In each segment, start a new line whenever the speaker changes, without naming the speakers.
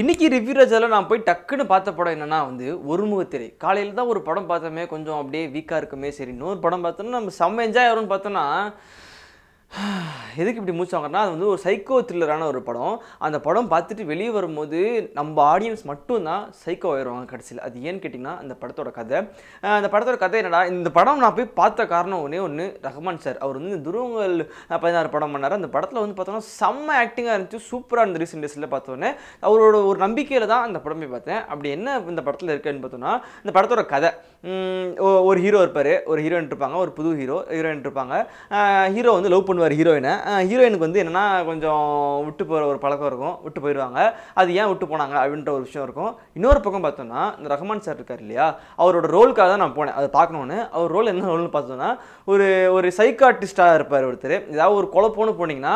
இன்றைக்கி ரிவ்யூ ரஜாவில் நான் போய் டக்குன்னு பார்த்த படம் என்னென்னா வந்து ஒருமுகத்திரை காலையில் தான் ஒரு படம் பார்த்தோமே கொஞ்சம் அப்படியே வீக்காக இருக்குமே சரி இன்னொரு படம் பார்த்தோன்னா நம்ம செம்ம என்ஜாய் வரும்னு பார்த்தோன்னா எதுக்கு இப்படி மூச்சு வாங்குறனா அது வந்து ஒரு சைக்கோ த்ரில்லரான ஒரு படம் அந்த படம் பார்த்துட்டு வெளியே வரும்போது நம்ம ஆடியன்ஸ் மட்டும்தான் சைக்கோ ஆயிடுவாங்க கடைசியில் அது ஏன்னு கேட்டிங்கன்னா அந்த படத்தோட கதை அந்த படத்தோட கதை என்னடா இந்த படம் நான் போய் பார்த்த காரணம் ஒன்றே ஒன்று ரஹ்மான் சார் அவர் வந்து துருவங்கள் பதினாறு படம் பண்ணார் அந்த படத்தில் வந்து பார்த்தோன்னா செம்ம ஆக்டிங்காக இருந்துச்சு சூப்பராக இருந்த ரீசன் டேஸில் பார்த்தோன்னே அவரோட ஒரு நம்பிக்கையில் தான் அந்த படம் போய் பார்த்தேன் அப்படி என்ன இந்த படத்தில் இருக்குன்னு பார்த்தோன்னா இந்த படத்தோட கதை ஒரு ஹீரோ இருப்பார் ஒரு ஹீரோயின் இருப்பாங்க ஒரு புது ஹீரோ ஹீரோயின் இருப்பாங்க ஹீரோ வந்து லவ் பண்ண பண்ணுவார் ஹீரோயினை ஹீரோயினுக்கு வந்து என்னென்னா கொஞ்சம் விட்டு போகிற ஒரு பழக்கம் இருக்கும் விட்டு போயிடுவாங்க அது ஏன் விட்டு போனாங்க அப்படின்ற ஒரு விஷயம் இருக்கும் இன்னொரு பக்கம் பார்த்தோம்னா இந்த ரஹ்மான் சார் இருக்கார் இல்லையா அவரோட ரோலுக்காக தான் நான் போனேன் அதை பார்க்கணுன்னு அவர் ரோல் என்ன ரோல்னு பார்த்தோன்னா ஒரு ஒரு சைக்காட்டிஸ்ட்டாக இருப்பார் ஒருத்தர் ஏதாவது ஒரு குழப்பம்னு போனீங்கன்னா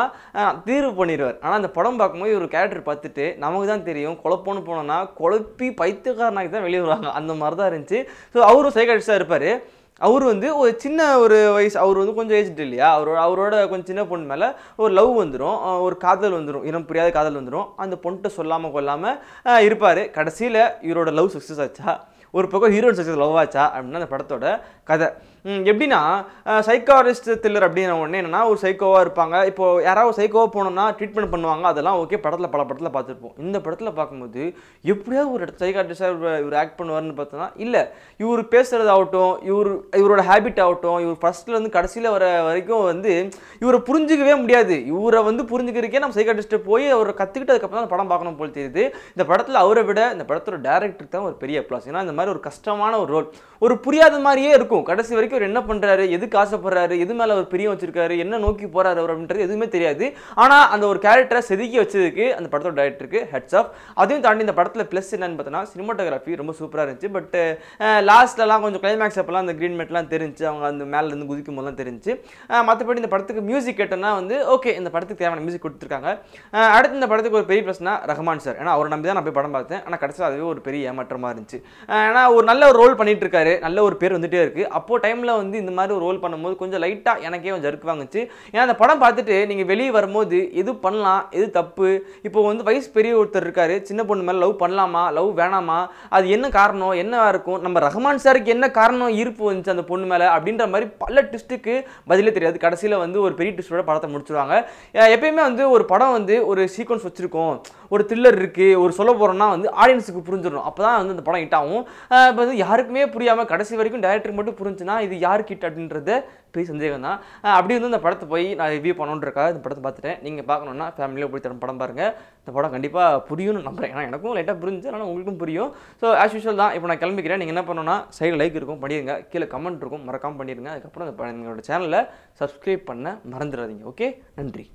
தீர்வு பண்ணிடுவார் ஆனால் அந்த படம் பார்க்கும்போது ஒரு கேரக்டர் பார்த்துட்டு நமக்கு தான் தெரியும் குழப்பம்னு போனோம்னா குழப்பி பைத்தியக்காரனாக்கி தான் வெளியே வருவாங்க அந்த மாதிரி தான் இருந்துச்சு ஸோ அவரும் சைக்காட்டிஸ்ட்டாக இருப்பார் அவர் வந்து ஒரு சின்ன ஒரு வயசு அவர் வந்து கொஞ்சம் ஏஜ்டு இல்லையா அவரோட அவரோட கொஞ்சம் சின்ன பொண்ணு மேலே ஒரு லவ் வந்துடும் ஒரு காதல் வந்துடும் இனம் புரியாத காதல் வந்துடும் அந்த பொண்ணிட்ட சொல்லாமல் கொல்லாமல் இருப்பார் கடைசியில் இவரோட லவ் சக்ஸஸ் ஆச்சா ஒரு பக்கம் ஹீரோயின் சக்சஸ் லவ் ஆச்சா அப்படின்னா அந்த படத்தோட கதை எப்படின்னா சைக்காரிஸ்ட் த்ரில்லர் அப்படிங்கிற ஒன்று என்னென்னா ஒரு சைக்கோவாக இருப்பாங்க இப்போது யாராவது சைக்கோவாக போனோம்னா ட்ரீட்மெண்ட் பண்ணுவாங்க அதெல்லாம் ஓகே படத்தில் பல படத்தில் பார்த்துருப்போம் இந்த படத்தில் பார்க்கும்போது எப்படியாவது ஒரு சைக்கார்டிஸ்டாக இவர் ஆக்ட் பண்ணுவார்னு பார்த்தோன்னா இல்லை இவர் பேசுகிறது ஆகட்டும் இவர் இவரோட ஹேபிட் ஆகட்டும் இவர் ஃபஸ்ட்லேருந்து கடைசியில் வர வரைக்கும் வந்து இவரை புரிஞ்சிக்கவே முடியாது இவரை வந்து புரிஞ்சுக்கிறக்கே நம்ம சைக்கார்டிஸ்ட்டை போய் அவரை கற்றுக்கிட்டு அதுக்கப்புறம் தான் படம் பார்க்கணும் போல் தெரியுது இந்த படத்தில் அவரை விட இந்த படத்தோட டேரக்டருக்கு தான் ஒரு பெரிய அப்ளாஸ் ஏன்னா இந்த மாதிரி மாதிரி ஒரு கஷ்டமான ஒரு ரோல் ஒரு புரியாத மாதிரியே இருக்கும் கடைசி வரைக்கும் அவர் என்ன பண்ணுறாரு எதுக்கு ஆசைப்படுறாரு எது மேலே அவர் பிரியம் வச்சிருக்காரு என்ன நோக்கி போகிறாரு அவர் அப்படின்றது எதுவுமே தெரியாது ஆனால் அந்த ஒரு கேரக்டரை செதுக்கி வச்சதுக்கு அந்த படத்தோட டேரக்டருக்கு ஹெட்ஸ் ஆஃப் அதையும் தாண்டி இந்த படத்தில் ப்ளஸ் என்னன்னு பார்த்தோன்னா சினிமாட்டோகிராஃபி ரொம்ப சூப்பராக இருந்துச்சு பட் லாஸ்ட்லலாம் கொஞ்சம் கிளைமேக்ஸ் அப்போலாம் அந்த க்ரீன் மேட்லாம் தெரிஞ்சு அவங்க அந்த மேலேருந்து குதிக்கும் போதெல்லாம் தெரிஞ்சு மற்றபடி இந்த படத்துக்கு மியூசிக் கேட்டோன்னா வந்து ஓகே இந்த படத்துக்கு தேவையான மியூசிக் கொடுத்துருக்காங்க அடுத்து இந்த படத்துக்கு ஒரு பெரிய ப்ளஸ்னா ரஹ்மான் சார் ஏன்னா அவரை நம்பி தான் நான் போய் படம் பார்த்தேன் ஆனால் கடைசியில் அதுவே ஒரு பெரிய ஏமாற்றமாக இருந்துச்சு ஏன்னா ஒரு நல்ல ஒரு ரோல் பண்ணிட்டு இருக்காரு நல்ல ஒரு பேர் வந்துட்டே இருக்கு அப்போ டைம்ல வந்து இந்த மாதிரி ஒரு ரோல் பண்ணும்போது கொஞ்சம் லைட்டா எனக்கே கொஞ்சம் ஜர்க்கு வாங்குச்சு ஏன்னா அந்த படம் பார்த்துட்டு நீங்க வெளியே வரும்போது எது பண்ணலாம் எது தப்பு இப்போ வந்து வயசு பெரிய ஒருத்தர் இருக்காரு சின்ன பொண்ணு மேலே லவ் பண்ணலாமா லவ் வேணாமா அது என்ன காரணம் என்னவா இருக்கும் நம்ம ரஹ்மான் சாருக்கு என்ன காரணம் ஈர்ப்பு வந்துச்சு அந்த பொண்ணு மேலே அப்படின்ற மாதிரி பல ட்விஸ்ட்டுக்கு பதிலே தெரியாது கடைசியில் வந்து ஒரு பெரிய ட்விஸ்டோட படத்தை முடிச்சிருவாங்க எப்பயுமே வந்து ஒரு படம் வந்து ஒரு சீக்வன்ஸ் வச்சுருக்கோம் ஒரு த்ரில்லர் இருக்குது ஒரு சொல்ல போகிறோம்னா வந்து ஆடியன்ஸுக்கு புரிஞ்சிடணும் அப்போ தான் வந்து அந்த படம் ஹிட் ஆகும் அது யாருக்குமே புரியாமல் கடைசி வரைக்கும் டேரக்டருக்கு மட்டும் புரிஞ்சுன்னா இது யார் கிட் அப்படின்றது பெரிய சந்தேகம் தான் அப்படி வந்து இந்த படத்தை போய் நான் ரிவ்யூ இருக்கா இந்த படத்தை பார்த்துட்டேன் நீங்கள் பார்க்கணுன்னா ஃபேமிலியில் போய் தரும் படம் பாருங்கள் இந்த படம் கண்டிப்பாக புரியும்னு நம்புறேன் ஏன்னா எனக்கும் லைட்டாக புரிஞ்சு ஆனால் உங்களுக்கும் புரியும் ஸோ ஆஸ் யூஷுவல் தான் இப்போ நான் கிளம்பிக்கிறேன் நீங்கள் என்ன பண்ணணும்னா சைடு லைக் இருக்கும் பண்ணிடுங்க கீழே கமெண்ட் இருக்கும் மறக்காமல் பண்ணிடுங்க அதுக்கப்புறம் இந்த எங்களோட சேனலில் சப்ஸ்கிரைப் பண்ண மறந்துடாதீங்க ஓகே நன்றி